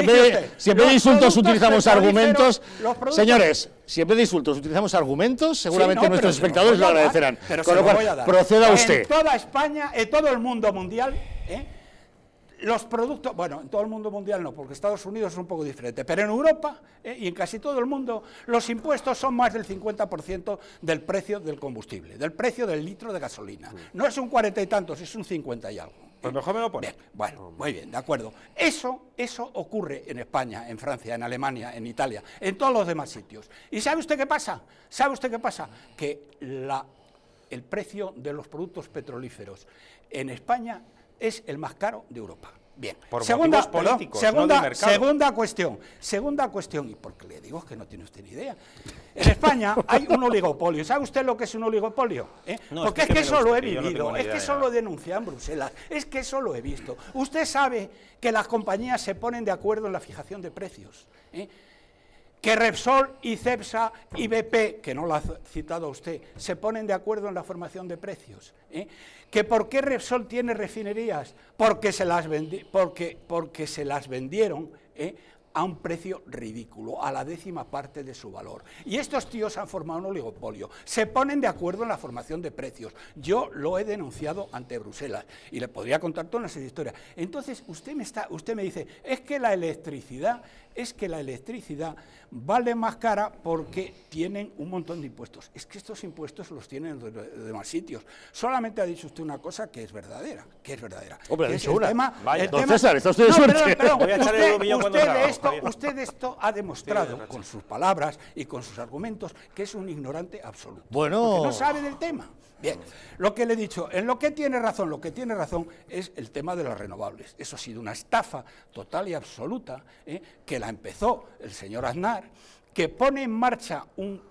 en vez de, insultos utilizamos argumentos, señores, si en vez de insultos utilizamos argumentos, seguramente nuestros espectadores lo agradecerán. Con lo cual, proceda usted. En toda España, en todo el mundo mundial, ¿eh? los productos, bueno, en todo el mundo mundial no, porque Estados Unidos es un poco diferente, pero en Europa eh, y en casi todo el mundo los impuestos son más del 50% del precio del combustible, del precio del litro de gasolina. No es un cuarenta y tantos, es un cincuenta y algo. Pues mejor me lo ponen. bueno, muy bien, de acuerdo. Eso, eso ocurre en España, en Francia, en Alemania, en Italia, en todos los demás sitios. ¿Y sabe usted qué pasa? ¿Sabe usted qué pasa? Que el precio de los productos petrolíferos en España es el más caro de Europa. Bien, por segunda, segunda, segunda cuestión, segunda cuestión, y porque le digo que no tiene usted ni idea. En España hay un oligopolio. ¿Sabe usted lo que es un oligopolio? ¿Eh? porque es que, eso lo he vivido, es que eso lo denunciado en Bruselas, es que eso lo he visto. Usted sabe que las compañías se ponen de acuerdo en la fijación de precios. ¿eh? que Repsol y Cepsa y BP, que no lo ha citado usted, se ponen de acuerdo en la formación de precios. ¿eh? Que por qué Repsol tiene refinerías, porque se las, porque, porque se las vendieron ¿eh? a un precio ridículo, a la décima parte de su valor. Y estos tíos han formado un oligopolio, se ponen de acuerdo en la formación de precios. Yo lo he denunciado ante Bruselas y le podría contar todas las historias. Entonces usted me, está, usted me dice, es que la electricidad es que la electricidad vale más cara porque tienen un montón de impuestos. Es que estos impuestos los tienen de, más demás sitios. Solamente ha dicho usted una cosa que es verdadera, que es verdadera. ha dicho don César, usted de usted, esto, ha demostrado con sus palabras y con sus argumentos que es un ignorante absoluto. Bueno. Porque no sabe del tema. Bien, lo que le he dicho, en lo que tiene razón, lo que tiene razón es el tema de las renovables. Eso ha sido una estafa total y absoluta ¿eh? que la empezó el señor Aznar, que pone en marcha un,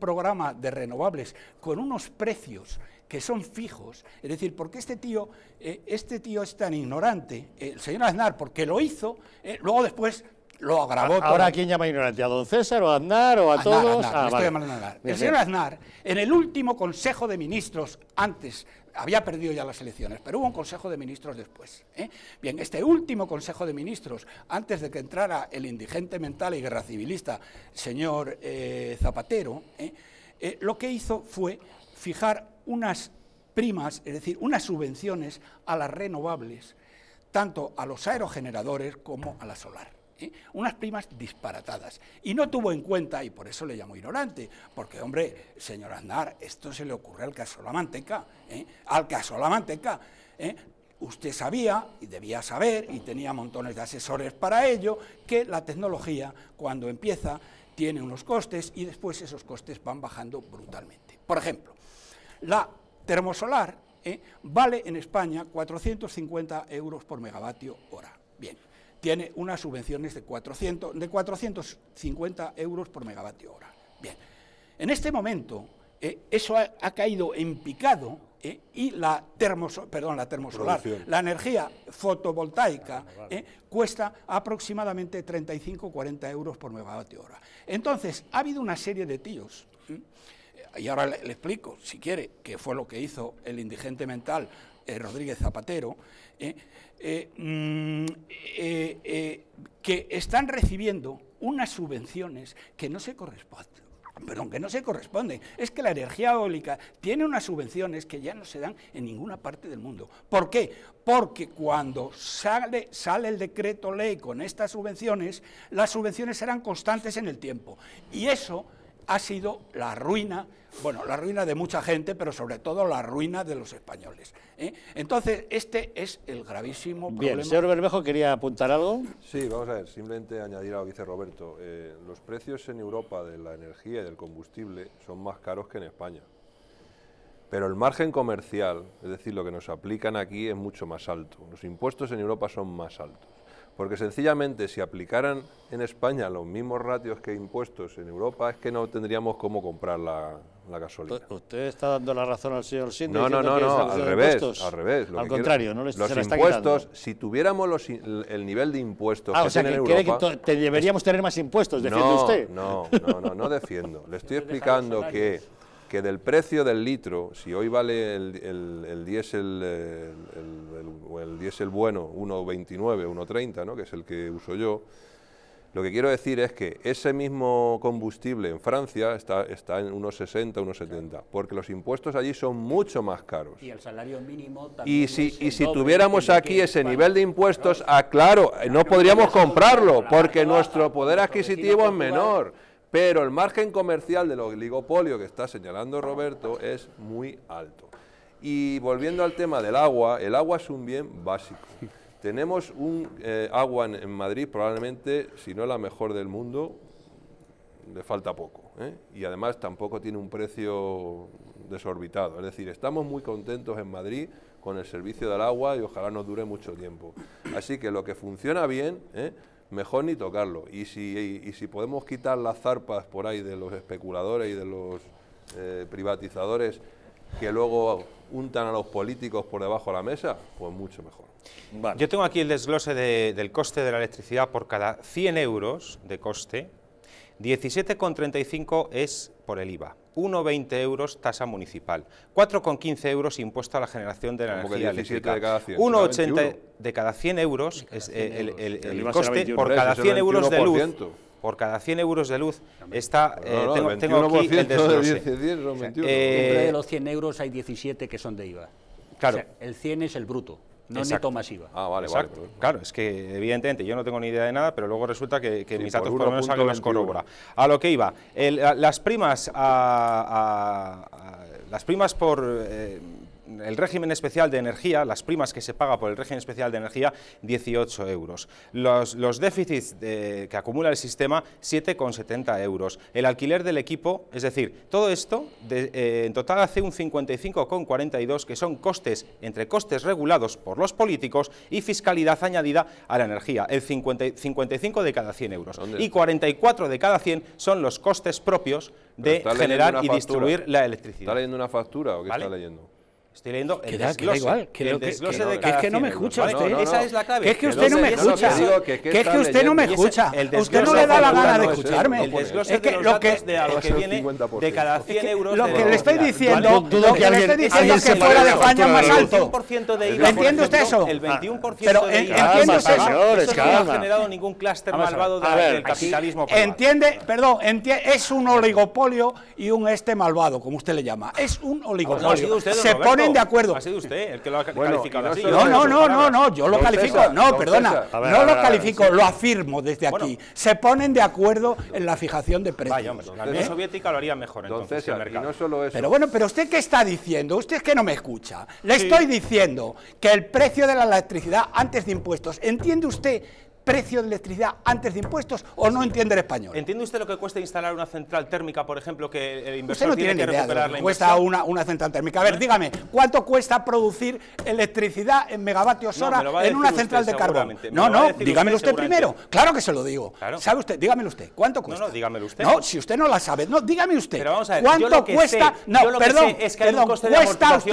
programa de renovables con unos precios que son fijos. Es decir, porque este tío, eh, este tío es tan ignorante, el señor Aznar, porque lo hizo, eh, luego después lo agravó. ¿Ahora quién llama ignorante? ¿A don César o a Aznar o a todos? Ah, el señor Aznar, en el último Consejo de Ministros, antes había perdido ya las elecciones, pero hubo un Consejo de Ministros después. ¿eh? Bien, este último Consejo de Ministros, antes de que entrara el indigente mental y guerra civilista señor eh, Zapatero, ¿eh? lo que hizo fue fijar unas primas, es decir, unas subvenciones a las renovables, tanto a los aerogeneradores como a la solar. ¿eh? unas primas disparatadas. Y no tuvo en cuenta, y por eso le llamo ignorante, porque, hombre, señor Andar, esto se le ocurre al caso Manteca, ¿eh? al caso Lamanteca. ¿eh? Usted sabía, y debía saber, y tenía montones de asesores para ello, que la tecnología, cuando empieza, tiene unos costes y después esos costes van bajando brutalmente. Por ejemplo, la termosolar ¿eh? vale en España 450 euros por megavatio hora. Bien tiene unas subvenciones de, 400, de 450 euros por megavatio hora. Bien, en este momento eh, eso ha, caído en picado eh, y la, perdón, la termosolar, la energía fotovoltaica ah, eh, cuesta aproximadamente 35-40 euros por megavatio hora. Entonces, ha habido una serie de tíos. Y ahora le, explico, si quiere, qué fue lo que hizo el indigente mental Rodríguez Zapatero, eh, mm, eh, eh, que están recibiendo unas subvenciones que no se corresponden. Perdón, que no se corresponden. Es que la energía eólica tiene unas subvenciones que ya no se dan en ninguna parte del mundo. ¿Por qué? Porque cuando sale, sale el decreto ley con estas subvenciones, las subvenciones serán constantes en el tiempo. Y eso ha sido la ruina, bueno, la ruina de mucha gente, pero sobre todo la ruina de los españoles. ¿eh? Entonces, este es el gravísimo problema. Bien, señor Bermejo, ¿quería apuntar algo? Sí, vamos a ver, simplemente añadir a lo que dice Roberto. Eh, los precios en Europa de la energía y del combustible son más caros que en España. Pero el margen comercial, es decir, lo que nos aplican aquí es mucho más alto. Los impuestos en Europa son más altos. Porque sencillamente si aplicaran en España los mismos ratios que impuestos en Europa, es que no tendríamos cómo comprar la, gasolina. Usted está dando la razón al señor Sinde. No, no, no, al revés, al revés. contrario, no les, Los impuestos, si tuviéramos los, el nivel de impuestos ah, que o sea, Europa, que deberíamos tener más impuestos, defiende usted. No, no, no, no defiendo. Le estoy explicando que que del precio del litro, si hoy vale el, el, diésel eh, el, diésel bueno 1,29, 1,30, ¿no? que es el que uso yo, lo que quiero decir es que ese mismo combustible en Francia está, está en unos 60, unos porque los impuestos allí son mucho más caros. Y el salario mínimo también. Y si, y si tuviéramos aquí ese nivel de impuestos, aclaro, ah, claro, no podríamos comprarlo, porque nuestro poder adquisitivo es menor. Pero el margen comercial del oligopolio que está señalando Roberto es muy alto. Y volviendo al tema del agua, el agua es un bien básico. Tenemos un eh, agua en, Madrid, probablemente, si no la mejor del mundo, le falta poco. ¿eh? Y además tampoco tiene un precio desorbitado. Es decir, estamos muy contentos en Madrid con el servicio del agua y ojalá no dure mucho tiempo. Así que lo que funciona bien, ¿eh? mejor ni tocarlo. Y si, podemos quitar las zarpas por ahí de los especuladores y de los eh, privatizadores que luego untan a los políticos por debajo de la mesa, pues mucho mejor. Yo tengo aquí el desglose del coste de la electricidad por cada 100 euros de coste 17,35 es por el IVA, 1,20 euros tasa municipal, 4,15 euros impuesto a la generación de la energía eléctrica, 1,80 de cada 100 euros es el, el, el, coste por cada 100 euros de luz por cada 100 euros de luz está, eh, tengo, tengo, aquí el desglose. De 10, eh, de los 100 euros hay 17 que son de IVA. Claro. O sea, el 100 es el bruto no Exacto. neto masiva. Ah, vale, vale. Pues, claro, es que evidentemente yo no tengo ni idea de nada, pero luego resulta que, mis datos por lo menos los corrobora. A lo que iba, las primas a, las primas por... Eh, el régimen especial de energía, las primas que se paga por el régimen especial de energía, 18 euros. Los, déficits que acumula el sistema, 7,70 euros. El alquiler del equipo, es decir, todo esto eh, en total hace un 55,42 que son costes, entre costes regulados por los políticos y fiscalidad añadida a la energía, el 55 de cada 100 euros. Y 44 de cada 100 son los costes propios de generar y distribuir la electricidad. ¿Está leyendo una factura o qué está leyendo? Estoy leyendo el da, igual, que, es que no me escucha ¿Qué usted. ¿eh? Esa es la clave. Que es que usted no me escucha. ¿Qué es que usted no me escucha. Usted no le da la gana de escucharme. El desglose de los datos de que viene de cada 100 euros. Lo que le estoy diciendo, dudo que alguien que fuera de España más alto. ¿Entiende usted eso? El 21% ah, Pero eh, entiende usted eso. No ha generado ningún clúster malvado del capitalismo. Entiende, perdón, es un oligopolio y un este malvado, como usted le llama. Es un oligopolio. Se pone de acuerdo. Ha sido usted el que lo ha calificado así. No, no, no, no, no, yo lo califico, no, perdona, no lo califico, lo afirmo desde aquí. Se ponen de acuerdo en la fijación de precios. ¿eh? la Unión Soviética lo haría mejor entonces, Pero bueno, pero usted qué está diciendo? Usted es que no me escucha. Le estoy diciendo que el precio de la electricidad antes de impuestos, ¿entiende usted precio de electricidad antes de impuestos o no entiende el español. ¿Entiende usted lo que cuesta instalar una central térmica, por ejemplo, que el inversor tiene, que lo cuesta una, central térmica. A ver, ¿Eh? dígame, ¿cuánto cuesta producir electricidad en megavatios hora en una central de carbón? No, no, dígamelo usted, primero. Claro que se lo digo. ¿Sabe usted? Dígamelo usted. ¿Cuánto cuesta? No, no, dígamelo usted. No, si usted no la sabe. No, dígame usted. ¿cuánto cuesta? no, lo perdón, que sé es que hay un coste de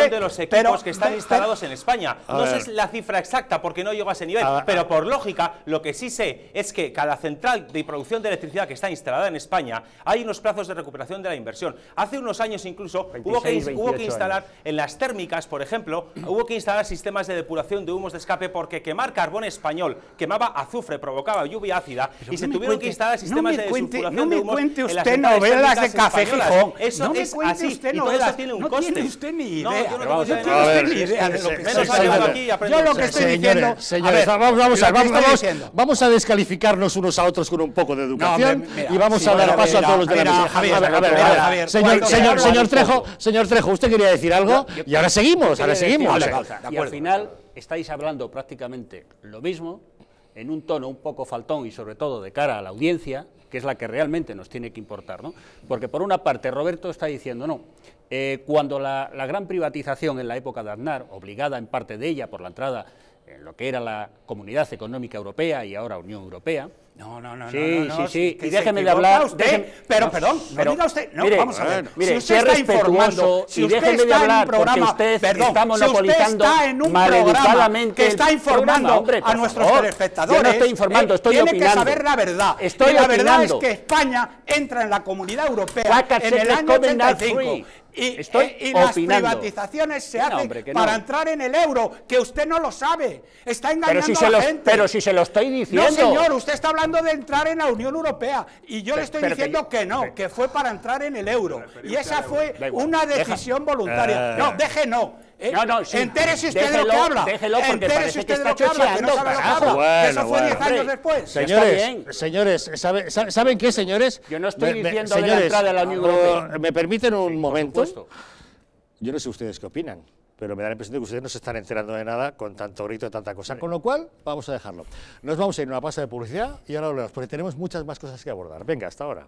de los equipos que están instalados en España. No sé la cifra exacta porque no llega a ese nivel, pero por lógica lo lo que sí sé es que cada central de producción de electricidad que está instalada en España hay unos plazos de recuperación de la inversión. Hace unos años incluso hubo, que, hubo que instalar en las térmicas, por ejemplo, hubo que instalar sistemas de depuración de humos de escape porque quemar carbón español quemaba azufre, provocaba lluvia ácida y se tuvieron que instalar sistemas de depuración no de humos. No me cuente usted novelas de café Gijón. Eso no es me así. Usted y todo eso tiene un coste. No tiene usted ni idea. yo no tengo ni idea de lo que Yo lo que estoy diciendo... Señores, vamos a ver, vamos vamos a descalificarnos unos a otros con un poco de educación y vamos a dar paso a, todos los de la señor, Trejo, señor Trejo, usted quería decir algo y ahora seguimos, ahora seguimos. y al final estáis hablando prácticamente lo mismo, en un tono un poco faltón y sobre todo de cara a la audiencia, que es la que realmente nos tiene que importar, ¿no? Porque por una parte Roberto está diciendo, no, eh, cuando la, la gran privatización en la época de Aznar, obligada en parte de ella por la entrada eh, lo que era la Comunidad Económica Europea y ahora Unión Europea. No, no, no, no, no, sí, sí. y déjeme de hablar. Usted, pero, perdón, no usted. No, vamos a ver. Mire, si usted está informando, si usted déjeme de hablar, programa, usted perdón, si usted está en un programa que está informando a nuestros telespectadores. Yo no estoy informando, eh, estoy opinando. Tiene que saber la verdad. Estoy la verdad es que España entra en la Comunidad Europea en el año 85. Eh, y, las privatizaciones se hacen para entrar en el euro, que usted no lo sabe. Está engañando a la gente. Pero si se lo estoy diciendo. No, señor, usted está hablando de entrar en la Unión Europea. Y yo le estoy diciendo que, no, que fue para entrar en el euro. Y esa fue una decisión voluntaria. Eh. No, deje no. Eh, no, no, sí. Entérese usted no de lo que habla. Déjelo porque Entérese usted que de lo que habla, Eso fue 10 años después. Señores, señores ¿saben qué, señores? Yo no estoy diciendo de la entrada de la Unión Europea. ¿Me permiten un momento? Yo no sé ustedes qué opinan pero me da la impresión de que ustedes no se están enterando de nada con tanto grito y tanta cosa. Con lo cual, vamos a dejarlo. Nos vamos a ir a una pausa de publicidad y ahora volvemos, porque tenemos muchas más cosas que abordar. Venga, hasta ahora.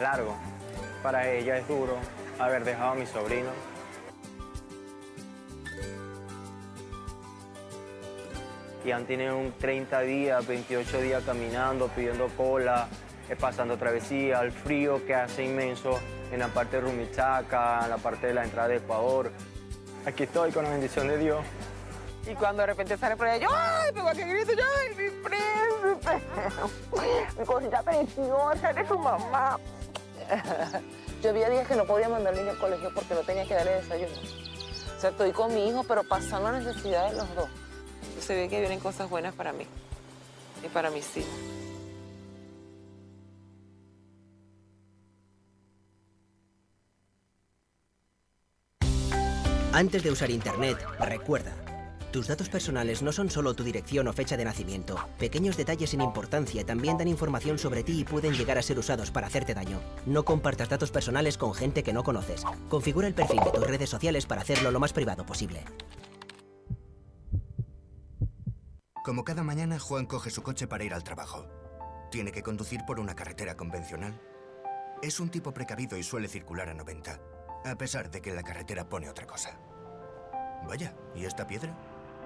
largo. Para ella es duro haber dejado a mi sobrino. Y han tenido un 30 días, 28 días caminando, pidiendo cola, eh, pasando travesía, el frío que hace inmenso en la parte de Rumichaca, en la parte de la entrada de Ecuador. Aquí estoy con la bendición de Dios. Y cuando de repente sale por ahí, yo, ¡ay, que va a yo! ¡Ay, mi príncipe! mi Mi cosita preciosa, eres su mamá. Yo había días que no podía mandar al niño al colegio porque no tenía que darle desayuno. O sea, estoy con mi hijo, pero pasando las necesidades los dos. Se ve que vienen cosas buenas para mí y para mis hijos. Antes de usar Internet, recuerda, tus datos personales no son solo tu dirección o fecha de nacimiento. Pequeños detalles sin importancia también dan información sobre ti y pueden llegar a ser usados para hacerte daño. No compartas datos personales con gente que no conoces. Configura el perfil de tus redes sociales para hacerlo lo más privado posible. Como cada mañana, Juan coge su coche para ir al trabajo. Tiene que conducir por una carretera convencional. Es un tipo precavido y suele circular a 90, a pesar de que la carretera pone otra cosa. Vaya, ¿y esta piedra?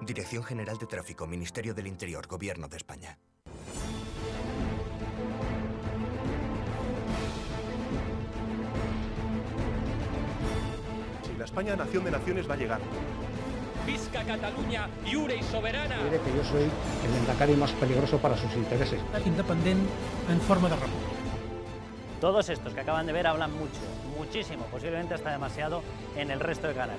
Dirección General de Tráfico, Ministerio del Interior, Gobierno de España. Si la España, nación de naciones, va a llegar. Visca Cataluña, lliure y soberana. que yo soy el endacario más peligroso para sus intereses. Independiente en forma de Todos estos que acaban de ver hablan mucho, muchísimo, posiblemente hasta demasiado en el resto del canal